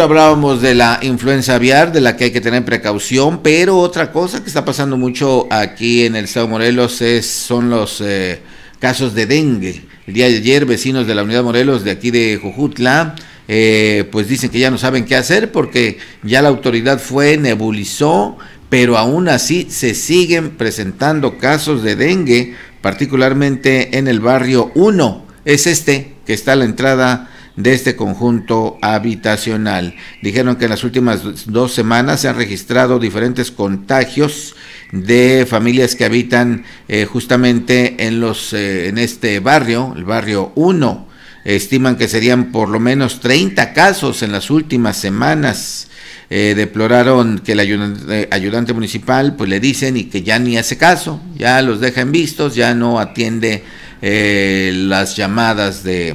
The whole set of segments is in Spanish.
hablábamos de la influenza aviar, de la que hay que tener precaución, pero otra cosa que está pasando mucho aquí en el Estado de Morelos es, son los eh, casos de dengue. El día de ayer, vecinos de la Unidad Morelos de aquí de Jujutla, eh, pues dicen que ya no saben qué hacer porque ya la autoridad fue, nebulizó, pero aún así se siguen presentando casos de dengue, particularmente en el barrio 1. Es este que está a la entrada de este conjunto habitacional. Dijeron que en las últimas dos semanas se han registrado diferentes contagios de familias que habitan eh, justamente en, los, eh, en este barrio, el barrio 1. Estiman que serían por lo menos 30 casos en las últimas semanas. Eh, deploraron que el ayudante, municipal pues le dicen y que ya ni hace caso, ya los dejan vistos, ya no atiende las llamadas de,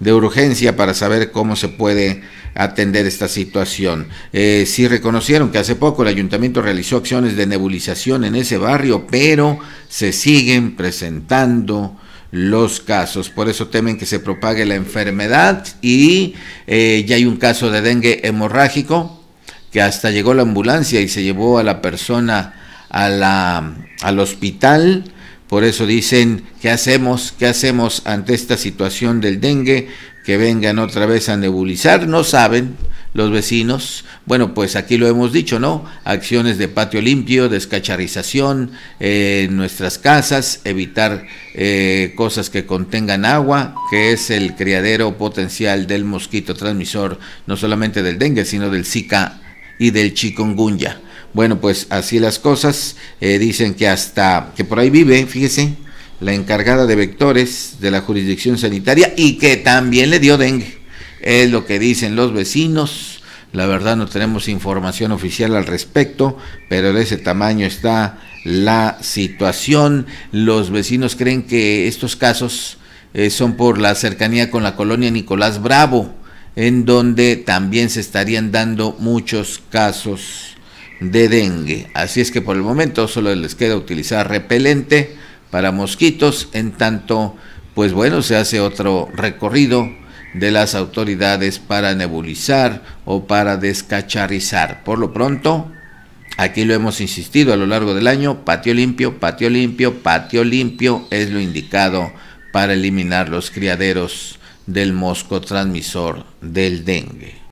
de urgencia para saber cómo se puede atender esta situación. Eh, sí reconocieron que hace poco el ayuntamiento realizó acciones de nebulización en ese barrio, pero se siguen presentando los casos. Por eso temen que se propague la enfermedad y eh, ya hay un caso de dengue hemorrágico que hasta llegó la ambulancia y se llevó a la persona a la, al hospital por eso dicen, ¿qué hacemos? ¿Qué hacemos ante esta situación del dengue? Que vengan otra vez a nebulizar, no saben los vecinos. Bueno, pues aquí lo hemos dicho, ¿no? Acciones de patio limpio, descacharización eh, en nuestras casas, evitar eh, cosas que contengan agua, que es el criadero potencial del mosquito transmisor, no solamente del dengue, sino del Zika y del chikungunya. Bueno, pues así las cosas. Eh, dicen que hasta que por ahí vive, fíjese, la encargada de vectores de la jurisdicción sanitaria y que también le dio dengue. Es lo que dicen los vecinos. La verdad no tenemos información oficial al respecto, pero de ese tamaño está la situación. Los vecinos creen que estos casos eh, son por la cercanía con la colonia Nicolás Bravo, en donde también se estarían dando muchos casos de dengue. Así es que por el momento solo les queda utilizar repelente para mosquitos, en tanto, pues bueno, se hace otro recorrido de las autoridades para nebulizar o para descacharizar. Por lo pronto, aquí lo hemos insistido a lo largo del año, patio limpio, patio limpio, patio limpio es lo indicado para eliminar los criaderos del mosco transmisor del dengue.